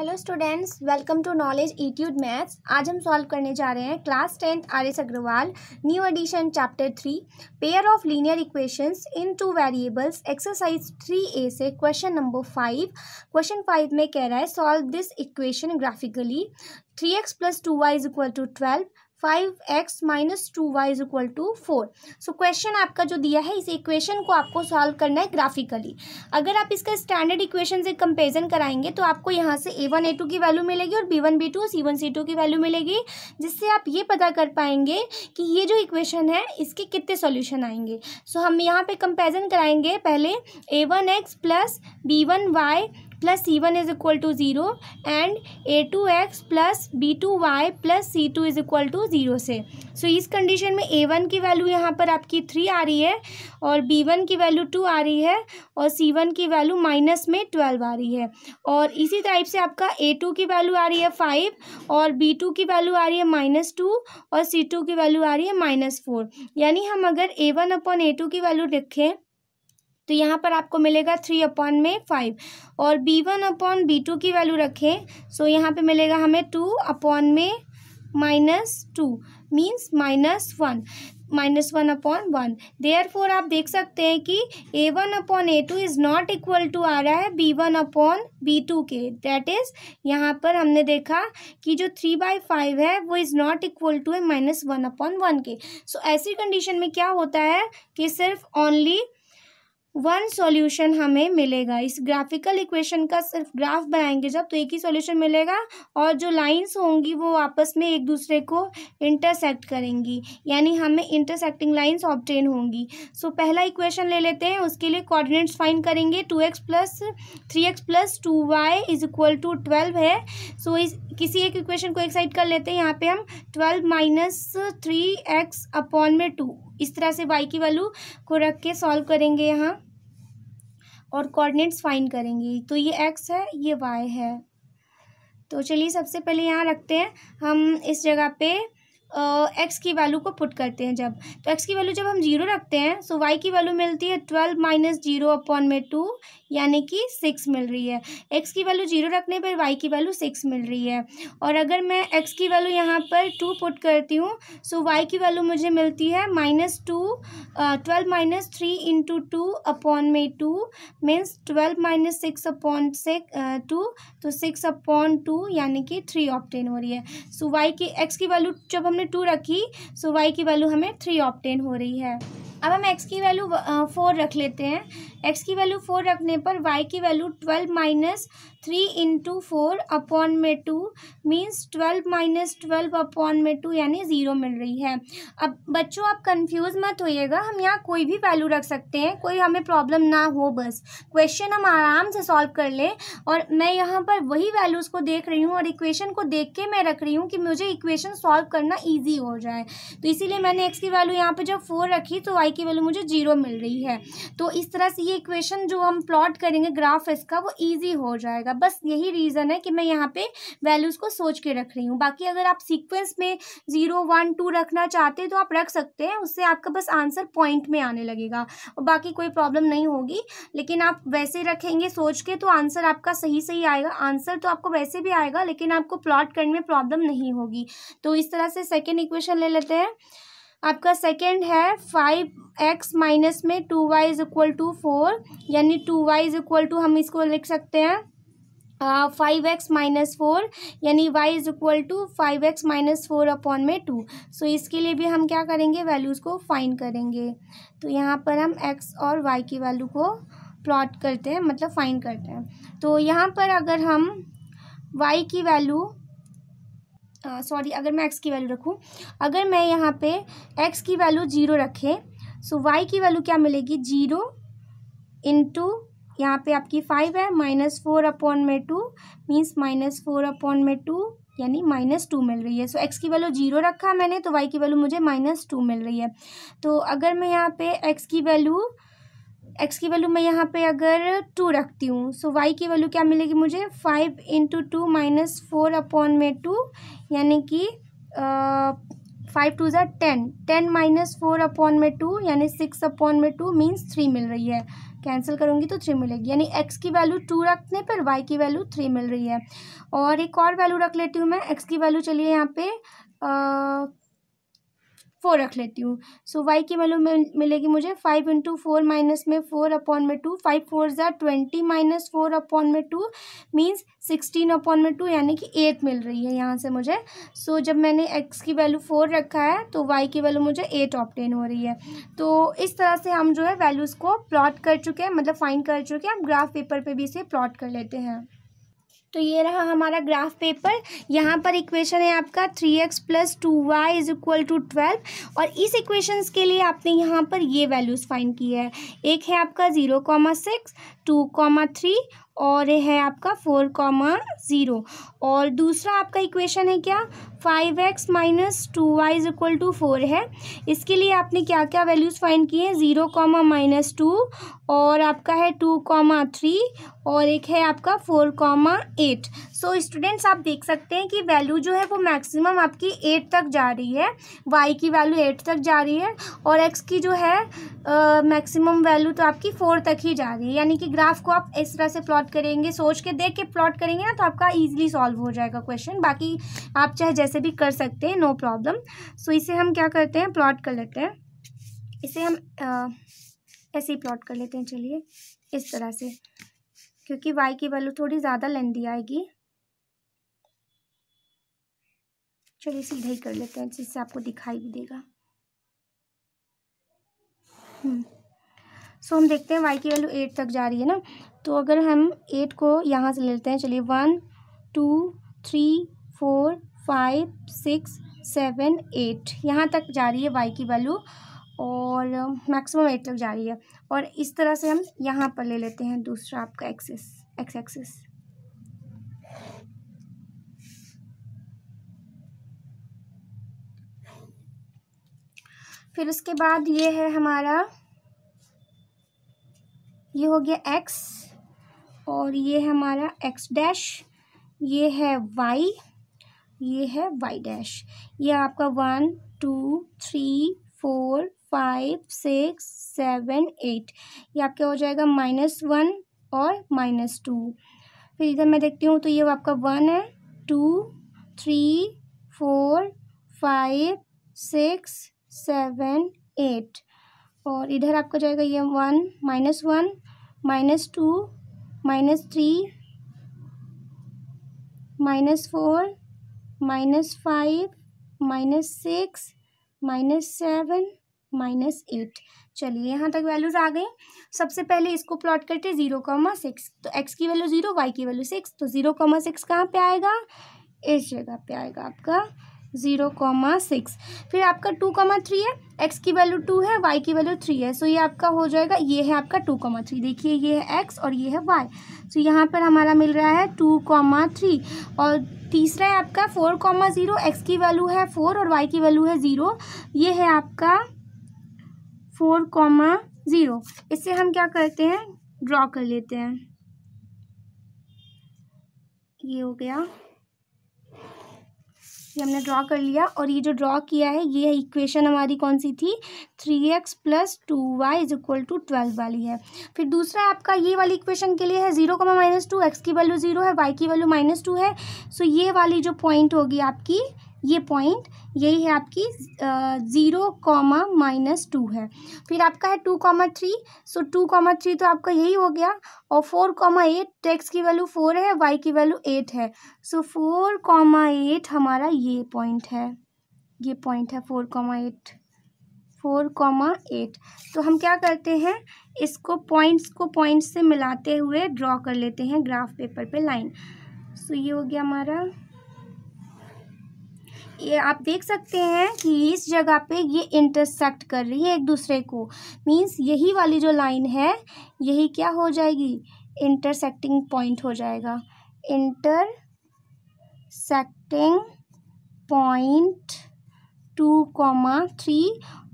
Hello students welcome to knowledge etude maths आज हम solve करने जा रहे हैं class tenth R S Agarwal new edition chapter three pair of linear equations in two variables exercise three A से question number five question five में कह रहा है solve this equation graphically three x plus two y is equal to twelve five x minus two y is equal to four so question आपका जो दिया है इस इक्वेशन को आपको सॉल्व करना है ग्राफिकली अगर आप इसका स्टैंडर्ड इक्वेशन से कंपेरिजन कराएंगे तो आपको यहाँ से ए वन ए टू की वैल्यू मिलेगी और b one b two c one c two की वैल्यू मिलेगी जिससे आप ये पता कर पाएंगे कि ये जो इक्वेशन है इसके कितने सोल्यूशन आएंगे सो so, हम यहाँ पर कंपेरिजन कराएंगे पहले a one x plus b one y plus c one is equal to zero and a two x plus b two y plus c two is equal to zero से so so, इस condition में ए one की value यहाँ पर आपकी three आ रही है और बी वन की वैल्यू टू आ रही है और सी वन की वैल्यू माइनस में ट्वेल्व आ रही है और इसी टाइप से आपका ए टू की वैल्यू आ रही है फाइव और बी टू की वैल्यू आ रही है माइनस टू और सी टू की वैल्यू आ रही है माइनस फोर यानी हम अगर a one upon a two की वैल्यू रखें तो यहाँ पर आपको मिलेगा थ्री अपॉन में फाइव और b one upon b two की वैल्यू रखें सो so यहाँ पे मिलेगा हमें टू अपॉन में minus two means minus one minus one upon one therefore आप देख सकते हैं कि a one upon a two is not equal to आ रहा है b one upon b two के दैट इज़ यहाँ पर हमने देखा कि जो थ्री बाई फाइव है वो इज़ नॉट इक्वल टू है माइनस वन अपॉन वन के सो so, ऐसी कंडीशन में क्या होता है कि सिर्फ ओनली वन सॉल्यूशन हमें मिलेगा इस ग्राफिकल इक्वेशन का सिर्फ ग्राफ बनाएंगे जब तो एक ही सॉल्यूशन मिलेगा और जो लाइंस होंगी वो आपस में एक दूसरे को इंटरसेक्ट करेंगी यानी हमें इंटरसेक्टिंग लाइंस ऑब्टेन होंगी सो so, पहला इक्वेशन ले लेते हैं उसके लिए कोऑर्डिनेट्स फाइन करेंगे two x plus three x plus two y is equal to twelve है सो so, इस किसी एक इक्वेशन को एक साइड कर लेते हैं यहाँ पे हम twelve minus three x upon में टू इस तरह से वाई की वैल्यू को रख के सॉल्व करेंगे यहाँ और कोऑर्डिनेट्स फाइंड करेंगे तो ये एक्स है ये वाई है तो चलिए सबसे पहले यहाँ रखते हैं हम इस जगह पे एक्स की वैल्यू को पुट करते हैं जब तो एक्स की वैल्यू जब हम जीरो रखते हैं सो वाई की वैल्यू मिलती है ट्वेल्व माइनस जीरो अपॉन में टू यानी कि सिक्स मिल रही है एक्स की वैल्यू जीरो रखने पर वाई की वैल्यू सिक्स मिल रही है और अगर मैं एक्स की वैल्यू यहाँ पर टू पुट करती हूँ सो वाई की वैल्यू मुझे मिलती है minus two twelve minus three into two upon में two means twelve minus six upon से टू तो सिक्स अपॉन टू यानी कि थ्री ऑप्टेन हो रही है सो वाई की एक्स की वैल्यू जब हम हमने टू रखी सो वाई की वैल्यू हमें थ्री ऑप्टेन हो रही है अब हम एक्स की वैल्यू फोर रख लेते हैं एक्स की वैल्यू फोर रखने पर वाई की value twelve minus three into four upon में two means twelve minus twelve upon में टू यानी ज़ीरो मिल रही है अब बच्चों आप कंफ्यूज मत होइएगा हम यहाँ कोई भी वैल्यू रख सकते हैं कोई हमें प्रॉब्लम ना हो बस क्वेश्चन हम आराम से सॉल्व कर लें और मैं यहाँ पर वही वैल्यूज़ को देख रही हूँ और इक्वेशन को देख के मैं रख रही हूँ कि मुझे इक्वेशन सॉल्व करना ईजी हो जाए तो इसीलिए मैंने एक्स की वैल्यू यहाँ पर जब फोर रखी तो वाई की वैल्यू मुझे जीरो मिल रही है तो इस तरह से ये इक्वेशन जो हम प्लॉट करेंगे ग्राफ इसका वो ईजी हो जाएगा जाएगा बस यही रीज़न है कि मैं यहाँ पे वैल्यूज़ को सोच के रख रही हूँ बाकी अगर आप सीक्वेंस में ज़ीरो वन टू रखना चाहते हैं तो आप रख सकते हैं उससे आपका बस आंसर पॉइंट में आने लगेगा और बाकी कोई प्रॉब्लम नहीं होगी लेकिन आप वैसे रखेंगे सोच के तो आंसर आपका सही सही आएगा आंसर तो आपको वैसे भी आएगा लेकिन आपको प्लॉट करने में प्रॉब्लम नहीं होगी तो इस तरह से सेकेंड इक्वेशन ले लेते हैं आपका सेकेंड है फाइव एक्स माइनस में two y is equal to four यानी two y is equal to हम इसको लिख सकते हैं फाइव एक्स माइनस फोर यानी y is equal to five x minus four upon में टू सो इसके लिए भी हम क्या करेंगे वैल्यूज़ को फाइन करेंगे तो यहाँ पर हम एक्स और वाई की वैल्यू को प्लॉट करते हैं मतलब फ़ाइन करते हैं तो यहाँ पर अगर हम वाई की वैल्यू सॉरी uh, अगर मैं एक्स की वैल्यू रखूँ अगर मैं यहाँ पे एक्स की वैल्यू जीरो रखें सो वाई की वैल्यू क्या मिलेगी जीरो इंटू यहाँ पे आपकी फाइव है माइनस फोर अपॉन में two means minus four upon में टू यानी माइनस टू मिल रही है सो so, एक्स की वैल्यू जीरो रखा मैंने तो वाई की वैल्यू मुझे माइनस टू मिल रही है तो अगर मैं यहाँ पे एक्स की वैल्यू एक्स की वैल्यू मैं यहाँ पे अगर टू रखती हूँ सो वाई की वैल्यू क्या मिलेगी मुझे five into two minus four upon में टू यानी कि फाइव टू ज़ा ten ten minus four upon में टू यानी सिक्स अपॉन में टू मीन्स थ्री मिल रही है कैंसिल करूँगी तो थ्री मिलेगी यानी एक्स की वैल्यू टू रखने पर वाई की वैल्यू थ्री मिल रही है और एक और वैल्यू रख लेती हूँ मैं एक्स की वैल्यू चलिए यहाँ पे फोर रख लेती हूँ सो वाई की वैल्यू मिलेगी मुझे फाइव इंटू फोर माइनस में फोर अपॉन में टू फाइव फोर ज़ार ट्वेंटी माइनस फोर अपॉन में टू मीन्स सिक्सटीन अपॉन में टू यानी कि एट मिल रही है यहाँ से मुझे सो so, जब मैंने एक्स की वैल्यू फोर रखा है तो वाई की वैल्यू मुझे एट ऑप्टेन हो रही है तो इस तरह से हम जो है वैल्यूज़ को प्लॉट कर चुके हैं मतलब फाइन कर चुके हैं हम ग्राफ पेपर पर पे भी इसे प्लॉट कर लेते हैं तो ये रहा हमारा ग्राफ पेपर यहाँ पर इक्वेशन है आपका three x plus two y is equal to twelve और इस इक्वेशन के लिए आपने यहाँ पर ये वैल्यूज़ फाइंड की है एक है आपका zero comma six two comma three और है आपका फोर कॉमा ज़ीरो और दूसरा आपका इक्वेशन है क्या five x minus two y is equal to four है इसके लिए आपने क्या क्या वैल्यूज़ फाइंड किए हैं ज़ीरो कॉमा माइनस टू और आपका है टू कॉमा थ्री और एक है आपका four comma eight so students आप देख सकते हैं कि वैल्यू जो है वो मैक्सिमम आपकी एट तक जा रही है वाई की वैल्यू एट तक जा रही है और एक्स की जो है मैक्सिमम वैल्यू तो आपकी फोर तक ही जा रही है यानी कि ग्राफ को आप इस तरह से प्लॉट करेंगे सोच के देख के प्लॉट करेंगे ना तो आपका ईजिली सॉल्व हो जाएगा क्वेश्चन बाकी आप चाहे वैसे भी कर सकते हैं नो प्रॉब्लम सो इसे हम क्या करते हैं प्लॉट कर लेते हैं इसे हम ऐसे ही प्लॉट कर लेते हैं चलिए इस तरह से क्योंकि वाई की वैल्यू थोड़ी ज़्यादा लेंदी आएगी चलिए सीधा ही कर लेते हैं जिससे आपको दिखाई भी देगा सो हम्म. so, हम देखते हैं वाई की वैल्यू एट तक जा रही है ना तो अगर हम एट को यहाँ से लेते हैं चलिए one two three four five six seven eight यहाँ तक जा रही है वाई की वैल्यू और मैक्सिमम एट तक जा रही है और इस तरह से हम यहाँ पर ले लेते हैं दूसरा आपका एक्सेस एक्स एक्सेस फिर उसके बाद ये है हमारा ये हो गया एक्स और ये हमारा एक्स डैश ये है वाई ये है वाई डैश ये आपका one two three four five six seven eight ये आपका हो जाएगा माइनस वन और माइनस टू फिर इधर मैं देखती हूँ तो ये आपका वन है two three four five six seven eight और इधर आपका जाएगा ये one minus one minus two minus three minus four minus five minus six minus seven minus eight चलिए यहाँ तक वैल्यूज आ गई सबसे पहले इसको प्लॉट करते जीरो कॉमा सिक्स तो एक्स की वैल्यू जीरो वाई की वैल्यू सिक्स तो जीरो कॉमा सिक्स कहाँ पर आएगा इस जगह पे आएगा आपका ज़ीरो कॉमा सिक्स फिर आपका टू कॉमा थ्री है एक्स की वैल्यू टू है वाई की वैल्यू थ्री है सो ये आपका हो जाएगा ये है आपका टू कॉमा थ्री देखिए ये है एक्स और ये है वाई सो यहाँ पर हमारा मिल रहा है टू कॉमा थ्री और तीसरा है आपका फोर कॉमा ज़ीरो एक्स की वैल्यू है फोर और वाई की वैल्यू है ज़ीरो ये है आपका फोर कॉमा ज़ीरो इससे हम क्या करते हैं ड्रॉ कर लेते हैं ये हो गया ये हमने ड्रॉ कर लिया और ये जो ड्रॉ किया है ये इक्वेशन हमारी कौन सी थी three x plus two y is equal to twelve वाली है फिर दूसरा आपका ये वाली इक्वेशन के लिए है zero comma minus two x की वैल्यू जीरो है वाई की वैल्यू माइनस टू है सो ये वाली जो पॉइंट होगी आपकी ये पॉइंट यही है आपकी ज़ीरो कॉमा माइनस टू है फिर आपका है two comma three so two comma three तो आपका यही हो गया और फोर कॉमा एट टैक्स की वैल्यू फोर है वाई की वैल्यू एट है सो फोर कॉमा एट हमारा ये पॉइंट है ये पॉइंट है four comma eight four comma eight तो हम क्या करते हैं इसको पॉइंट्स को पॉइंट्स से मिलाते हुए ड्रॉ कर लेते हैं ग्राफ पेपर पे लाइन सो so, ये हो गया हमारा ये आप देख सकते हैं कि इस जगह पे ये इंटरसेक्ट कर रही है एक दूसरे को मींस यही वाली जो लाइन है यही क्या हो जाएगी इंटरसेक्टिंग पॉइंट हो जाएगा intersecting point two comma three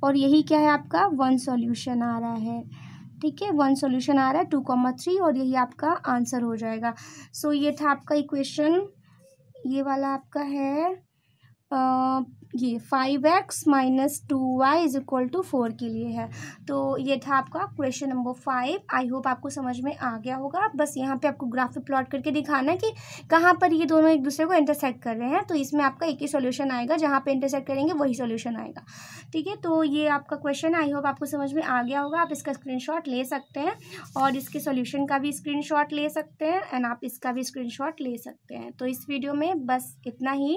और यही क्या है आपका वन सॉल्यूशन आ रहा है ठीक है वन सॉल्यूशन आ रहा है टू कॉमा थ्री और यही आपका आंसर हो जाएगा सो so, ये था आपका इक्वेशन ये वाला आपका है ये five x minus two y is equal to four के लिए है तो ये था आपका question number five I hope आपको समझ में आ गया होगा बस यहाँ पे आपको ग्राफ प्लॉट करके दिखाना है कि कहाँ पर ये दोनों एक दूसरे को इंटरसेक्ट कर रहे हैं तो इसमें आपका एक ही सोल्यूशन आएगा जहाँ पर इंटरसेक्ट करेंगे वही सोल्यूशन आएगा ठीक है तो ये आपका क्वेश्चन आई होप आपको समझ में आ गया होगा आप इसका स्क्रीन ले सकते हैं और इसके सोल्यूशन का भी स्क्रीन ले सकते हैं एंड आप इसका भी स्क्रीन ले सकते हैं तो इस वीडियो में बस इतना ही